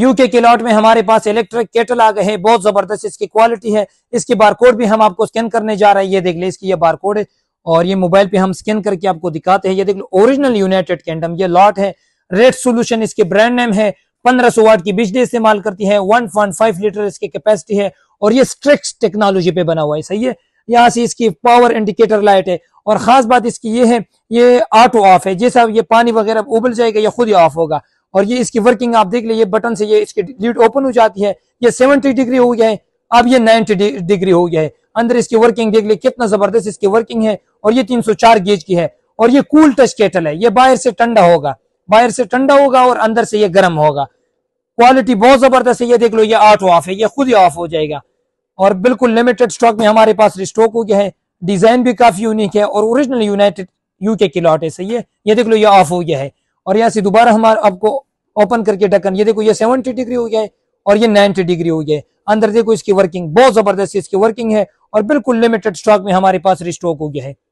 UK के lot में हमारे पास इलेक्ट्रिक केटल आ गए हैं बहुत जबरदस्त इसकी क्वालिटी है इसकी बारकोड भी हम आपको स्कैन करने जा रहे हैं ये देख ले इसकी ये बारकोड है और ये मोबाइल पे हम स्कैन करके आपको दिखाते हैं ये देख लो ओरिजिनल यूनाइटेड किंगडम ये लॉट है रेड सोल्यूशन इसके ब्रांड नेम है पंद्रह सौ वाट की बिजली इस्तेमाल करती है वन पॉइंट फाइव लीटर इसकी कैपेसिटी है और ये स्ट्रिक्स टेक्नोलॉजी पे बना हुआ है सही है यहाँ से इसकी पावर इंडिकेटर लाइट है और खास बात इसकी ये है ये ऑटो ऑफ है जैसा ये पानी वगैरह उबल जाएगा या खुद ही ऑफ होगा और ये इसकी वर्किंग आप देख लीजिए बटन से ये इसकी लीड ओपन हो जाती है ये सेवेंटी डिग्री हो गया है अब ये नाइनटी डिग्री हो गया है अंदर इसकी वर्किंग देख लीजिए कितना जबरदस्त इसकी वर्किंग है और ये 304 गेज की है और ये कूल टच केटल है ये बाहर से ठंडा होगा बाहर से ठंडा होगा और अंदर से ये गर्म होगा क्वालिटी बहुत जबरदस्त है ये देख लो ये आठ ऑफ है ये खुद ही ऑफ हो जाएगा और बिल्कुल लिमिटेड स्टॉक में हमारे पास रिस्टॉक हो गया है डिजाइन भी काफी यूनिक है और ओरिजिनल यूनाइटेड यूके की लॉट है सही है ये देख लो ये ऑफ हो गया है और यहाँ से दोबारा हमारा आपको ओपन करके ढक्कन ये देखो ये सेवेंटी डिग्री हो गया है और ये नाइनटी डिग्री हो गया है अंदर देखो इसकी वर्किंग बहुत जबरदस्त इसकी वर्किंग है और बिल्कुल लिमिटेड स्टॉक में हमारे पास रिस्टॉक हो गया है